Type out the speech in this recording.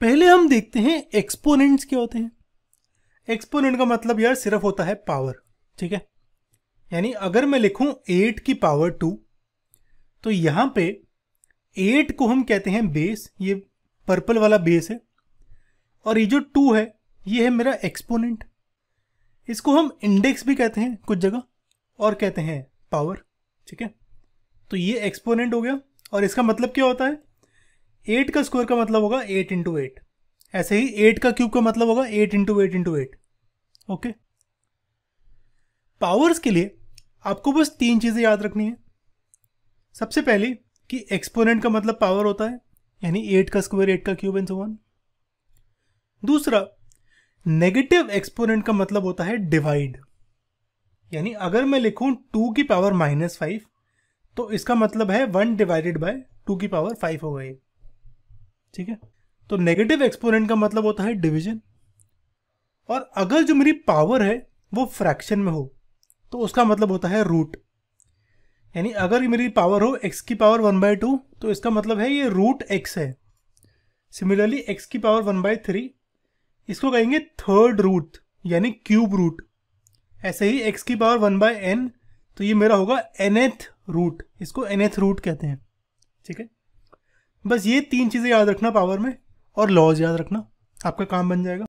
पहले हम देखते हैं एक्सपोनेंट्स क्या होते हैं एक्सपोनेंट का मतलब यार सिर्फ होता है पावर ठीक है यानी अगर मैं लिखूं एट की पावर टू तो यहां पे एट को हम कहते हैं बेस ये पर्पल वाला बेस है और ये जो टू है ये है मेरा एक्सपोनेंट इसको हम इंडेक्स भी कहते हैं कुछ जगह और कहते हैं पावर ठीक है तो ये एक्सपोनेंट हो गया और इसका मतलब क्या होता है एट का स्क्वायर का मतलब होगा एट इंटू एट ऐसे ही एट का क्यूब का मतलब होगा eight into eight into eight okay powers के लिए आपको बस तीन चीज़ें याद रखनी है सबसे पहली कि एक्सपोनेंट का मतलब पावर होता है यानी एट का स्क्वायर एट का क्यूब एंड सो वन दूसरा नेगेटिव एक्सपोनेंट का मतलब होता है डिवाइड यानी अगर मैं लिखूं टू की पावर माइनस फाइव तो इसका मतलब है वन डिवाइडेड बाय टू की पावर फाइव होगा ये ठीक है तो नेगेटिव एक्सपोनेंट का मतलब होता है डिवीजन और अगर जो मेरी पावर है वो फ्रैक्शन में हो तो उसका मतलब होता है रूट यानी अगर मेरी पावर हो एक्स की पावर वन बाई टू तो इसका मतलब है ये रूट एक्स है सिमिलरली एक्स की पावर वन बाय थ्री इसको कहेंगे थर्ड रूट यानी क्यूब रूट ऐसे ही एक्स की पावर वन बाय एन तो ये मेरा होगा एनएथ रूट इसको एनएथ रूट कहते हैं ठीक है बस ये तीन चीज़ें याद रखना पावर में और लॉज याद रखना आपका काम बन जाएगा